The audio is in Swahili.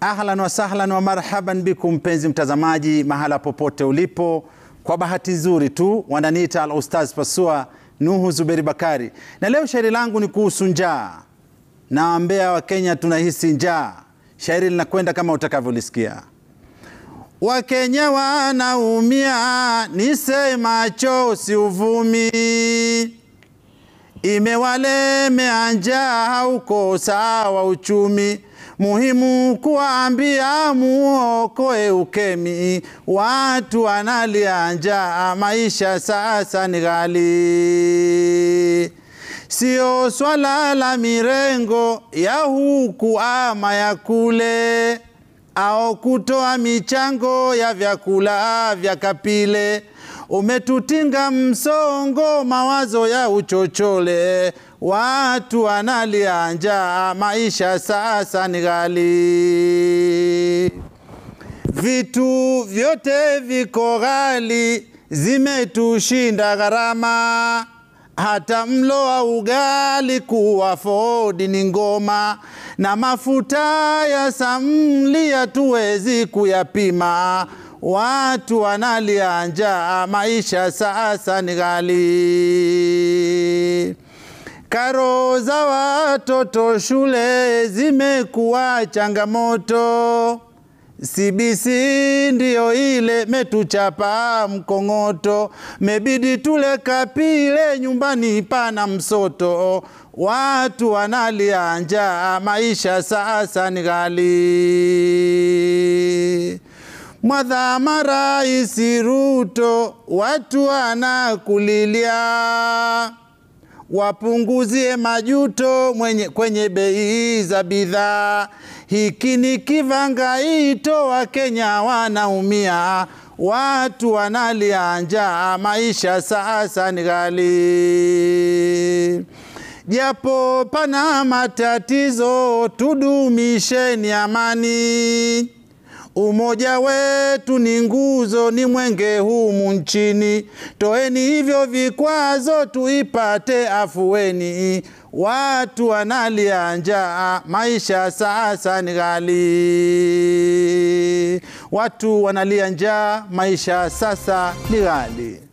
Ahlan wasahlan wa marhaban bikum, mpenzi mtazamaji, mahala popote ulipo. Kwa bahati nzuri tu wananiita al ustaz Pasua Nuhu Zuberi Bakari, na leo shairi langu ni kuhusu njaa. nawambea Wakenya tunahisi njaa. Shairi linakwenda kama utakavyolisikia: Wakenya wanaumia, nisemacho siuvumi, imewalemea njaa, ukosawa uchumi muhimu kuwaambia muokoe ukemi, watu wanalia njaa, maisha sasa ni ghali. Sio swala la mirengo ya huku ama ya kule, au kutoa michango ya vyakula vya kapile umetutinga msongo, mawazo ya uchochole, watu wanalia njaa, maisha sasa ni ghali, vitu vyote viko ghali, zimetushinda gharama hata mlo wa ugali kuwa fodi ni ngoma, na mafuta ya samli hatuwezi kuyapima watu wanalia njaa, maisha sasa ni ghali. Karo za watoto shule zimekuwa changamoto. CBC ndiyo ile metuchapa mkong'oto, mebidi tule kapile nyumbani pana msoto. Watu wanalia njaa, maisha sasa ni ghali. Mwadhama Rais Ruto, watu wanakulilia, wapunguzie majuto mwenye, kwenye bei za bidhaa. Hiki ni kivangaito, Wakenya wanaumia, watu wanalia njaa, maisha sasa ni ghali. Japo pana matatizo, tudumisheni amani Umoja wetu ni nguzo, ni mwenge humu nchini. Toeni hivyo vikwazo, tuipate afueni. Watu wanalia njaa, maisha sasa ni ghali. Watu wanalia njaa, maisha sasa ni ghali.